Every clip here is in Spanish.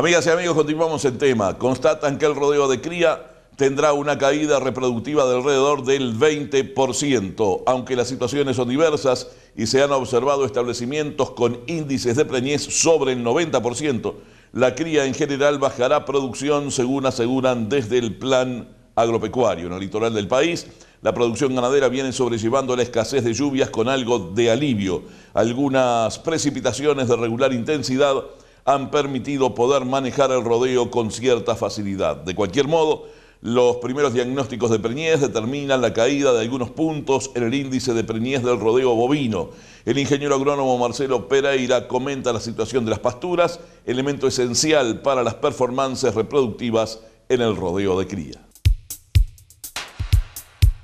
Amigas y amigos, continuamos el tema. Constatan que el rodeo de cría tendrá una caída reproductiva de alrededor del 20%, aunque las situaciones son diversas y se han observado establecimientos con índices de preñez sobre el 90%. La cría en general bajará producción según aseguran desde el plan agropecuario. En el litoral del país, la producción ganadera viene sobrellevando la escasez de lluvias con algo de alivio. Algunas precipitaciones de regular intensidad han permitido poder manejar el rodeo con cierta facilidad. De cualquier modo, los primeros diagnósticos de preñez determinan la caída de algunos puntos en el índice de preñez del rodeo bovino. El ingeniero agrónomo Marcelo Pereira comenta la situación de las pasturas, elemento esencial para las performances reproductivas en el rodeo de cría.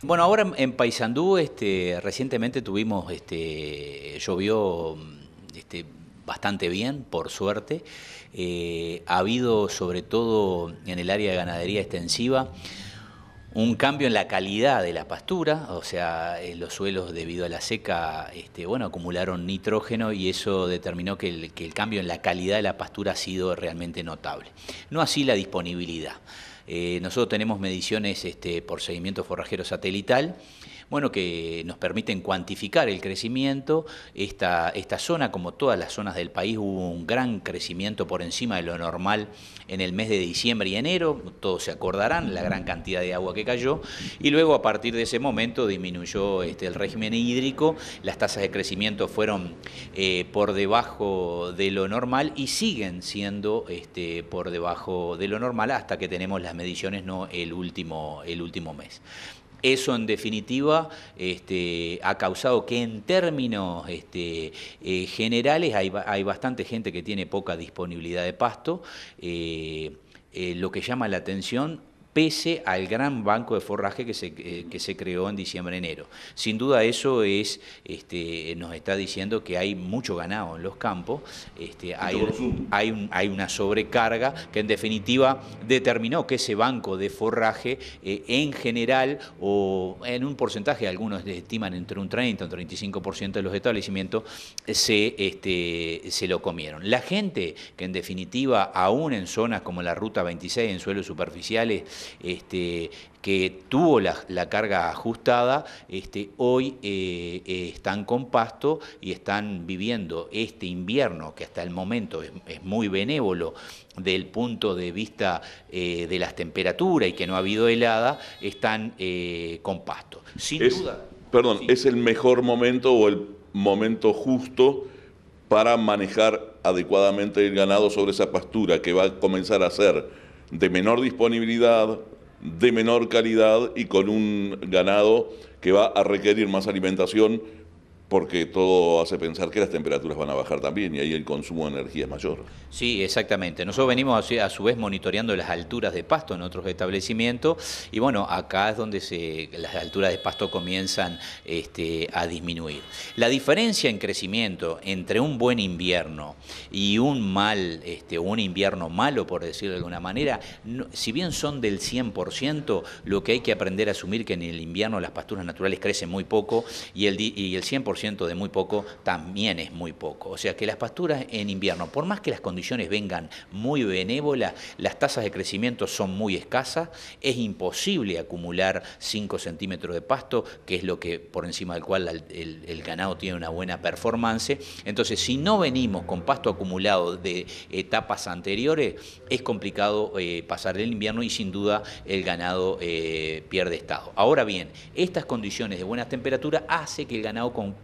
Bueno, ahora en Paysandú este, recientemente tuvimos, este, llovió mm, este, bastante bien, por suerte. Eh, ha habido, sobre todo en el área de ganadería extensiva, un cambio en la calidad de la pastura, o sea, los suelos debido a la seca, este, bueno, acumularon nitrógeno y eso determinó que el, cambio en la calidad de la pastura ha sido realmente notable. No así la disponibilidad. Eh, nosotros tenemos mediciones este, por seguimiento forrajero satelital bueno, que nos permiten cuantificar el crecimiento. Esta, zona, como todas las zonas del país, hubo un gran crecimiento por encima de lo normal en el mes de diciembre y enero, todos se acordarán, la gran cantidad de agua que cayó, y luego a partir de ese momento disminuyó este, el régimen hídrico, las tasas de crecimiento fueron eh, por debajo de lo normal y siguen siendo este, por debajo de lo normal hasta que tenemos las mediciones no el último mes. Eso en definitiva este, ha causado que en términos este, eh, generales hay, bastante gente que tiene poca disponibilidad de pasto. Eh, eh, lo que llama la atención pese al gran banco de forraje que se, eh, que se creó en diciembre-enero. Sin duda eso es, este, nos está diciendo que hay mucho ganado en los campos, este, hay, hay, una sobrecarga que en definitiva determinó que ese banco de forraje eh, en general o en un porcentaje, algunos estiman entre un 30 y un 35% de los establecimientos, se, este, se lo comieron. La gente que en definitiva, aún en zonas como la Ruta 26, en suelos superficiales, este, que tuvo la, carga ajustada, este, hoy eh, eh, están con pasto y están viviendo este invierno, que hasta el momento es, muy benévolo del punto de vista eh, de las temperaturas y que no ha habido helada, están con pasto. Sin duda. Perdón, ¿es el mejor momento o el momento justo para manejar adecuadamente el ganado sobre esa pastura que va a comenzar a ser? de menor disponibilidad, de menor calidad y con un ganado que va a requerir más alimentación porque todo hace pensar que las temperaturas van a bajar también y ahí el consumo de energía es mayor. Sí, exactamente. Nosotros venimos a su vez monitoreando las alturas de pasto en otros establecimientos y bueno, acá es donde se, las alturas de pasto comienzan este, a disminuir. La diferencia en crecimiento entre un buen invierno y un mal, este, un invierno malo, por decirlo de alguna manera, si bien son del 100%, lo que hay que aprender a asumir que en el invierno las pasturas naturales crecen muy poco y el, y el 100% de muy poco también es muy poco. O sea que las pasturas en invierno, por más que las condiciones vengan muy benévolas, las tasas de crecimiento son muy escasas, es imposible acumular 5 centímetros de pasto, que es lo que por encima del cual el, ganado tiene una buena performance. Entonces, si no venimos con pasto acumulado de etapas anteriores, es complicado eh, pasar el invierno y sin duda el ganado eh, pierde estado. Ahora bien, estas condiciones de buenas temperaturas hace que el ganado con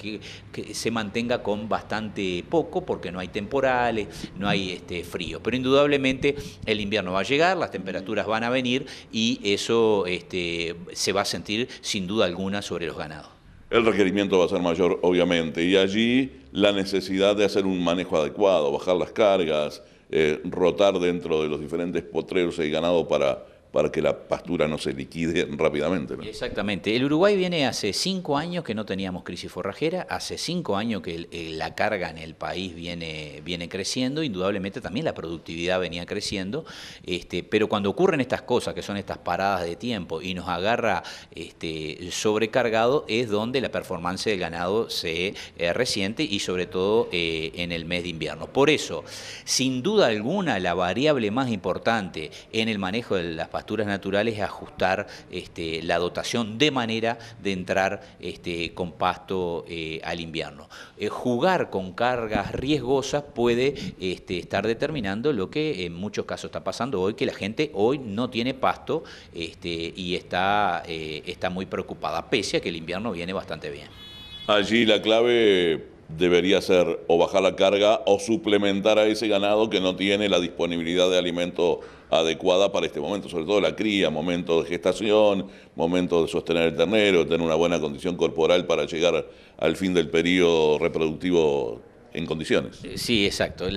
que, se mantenga con bastante poco porque no hay temporales, no hay este, frío. Pero indudablemente el invierno va a llegar, las temperaturas van a venir y eso este, se va a sentir sin duda alguna sobre los ganados. El requerimiento va a ser mayor, obviamente, y allí la necesidad de hacer un manejo adecuado, bajar las cargas, eh, rotar dentro de los diferentes potreros y ganado para para que la pastura no se liquide rápidamente. Exactamente. El Uruguay viene hace cinco años que no teníamos crisis forrajera, hace cinco años que la carga en el país viene, viene creciendo, indudablemente también la productividad venía creciendo, este, pero cuando ocurren estas cosas, que son estas paradas de tiempo y nos agarra este, sobrecargado, es donde la performance del ganado se eh, resiente y sobre todo eh, en el mes de invierno. Por eso, sin duda alguna, la variable más importante en el manejo de las naturales y ajustar este, la dotación de manera de entrar este, con pasto eh, al invierno. Eh, jugar con cargas riesgosas puede este, estar determinando lo que en muchos casos está pasando hoy, que la gente hoy no tiene pasto este, y está, eh, está muy preocupada, pese a que el invierno viene bastante bien. Allí la clave debería ser o bajar la carga o suplementar a ese ganado que no tiene la disponibilidad de alimento adecuada para este momento, sobre todo la cría, momento de gestación, momento de sostener el ternero, tener una buena condición corporal para llegar al fin del periodo reproductivo en condiciones. Eh, sí, exacto.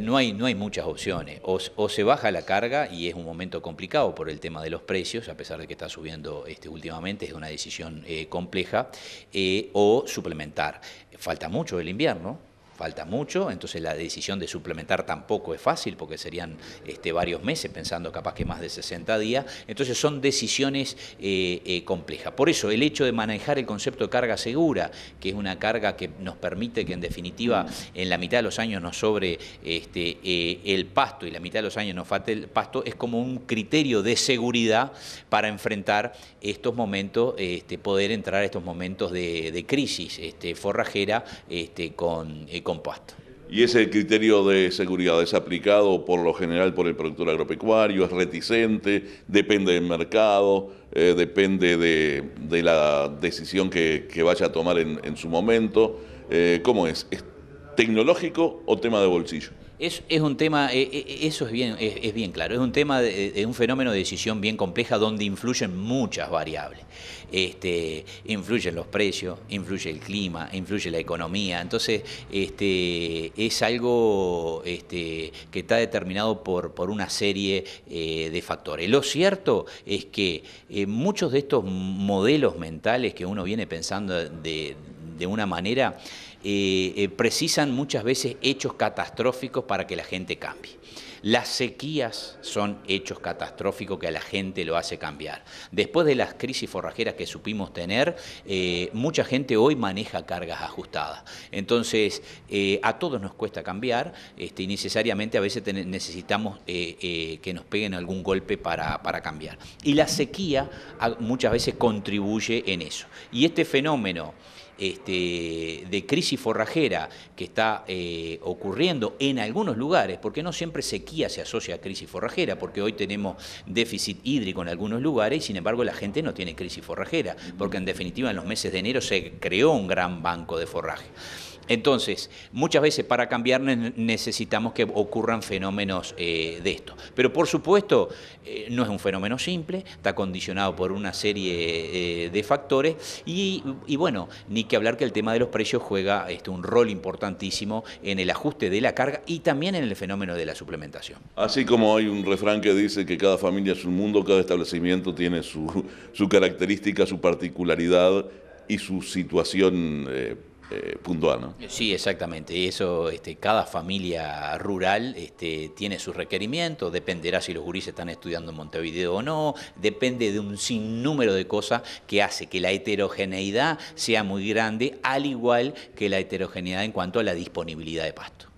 no, hay, no hay muchas opciones. O, se baja la carga y es un momento complicado por el tema de los precios, a pesar de que está subiendo este, últimamente, es una decisión eh, compleja, eh, o suplementar. Falta mucho el invierno, falta mucho, entonces la decisión de suplementar tampoco es fácil porque serían este, varios meses, pensando capaz que más de 60 días, entonces son decisiones eh, eh, complejas. Por eso el hecho de manejar el concepto de carga segura, que es una carga que nos permite que en definitiva en la mitad de los años nos sobre este, eh, el pasto y la mitad de los años nos falte el pasto, es como un criterio de seguridad para enfrentar estos momentos, este, poder entrar a estos momentos de, crisis forrajera con ¿Y ese criterio de seguridad es aplicado por lo general por el productor agropecuario? ¿Es reticente? ¿Depende del mercado? Eh, ¿Depende de, la decisión que, vaya a tomar en, su momento? Eh, ¿Cómo es? ¿Es tecnológico o tema de bolsillo? Es, un tema, eh, eh, eh, eso es bien, es, bien claro, es un tema de, un fenómeno de decisión bien compleja donde influyen muchas variables. Este, influyen los precios, influye el clima, influye la economía. Entonces, este, es algo este, que está determinado por, por una serie de factores. Lo cierto es que muchos de estos modelos mentales que uno viene pensando de, de una manera, eh, eh, precisan muchas veces hechos catastróficos para que la gente cambie. Las sequías son hechos catastróficos que a la gente lo hace cambiar. Después de las crisis forrajeras que supimos tener, eh, mucha gente hoy maneja cargas ajustadas. Entonces, a todos nos cuesta cambiar este, y necesariamente a veces necesitamos que nos peguen algún golpe para cambiar. Y la sequía muchas veces contribuye en eso. Y este fenómeno... Este, de crisis forrajera que está eh, ocurriendo en algunos lugares, porque no siempre sequía se asocia a crisis forrajera, porque hoy tenemos déficit hídrico en algunos lugares y sin embargo la gente no tiene crisis forrajera, porque en definitiva en los meses de enero se creó un gran banco de forraje. Entonces, muchas veces para cambiar necesitamos que ocurran fenómenos eh, de esto. Pero por supuesto, eh, no es un fenómeno simple, está condicionado por una serie eh, de factores y, bueno, ni que hablar que el tema de los precios juega este, un rol importantísimo en el ajuste de la carga y también en el fenómeno de la suplementación. Así como hay un refrán que dice que cada familia es un mundo, cada establecimiento tiene su, característica, su particularidad y su situación eh, ¿no? Sí, exactamente. eso, este, cada familia rural este, tiene sus requerimientos, dependerá si los gurises están estudiando en Montevideo o no, depende de un sinnúmero de cosas que hace que la heterogeneidad sea muy grande, al igual que la heterogeneidad en cuanto a la disponibilidad de pasto.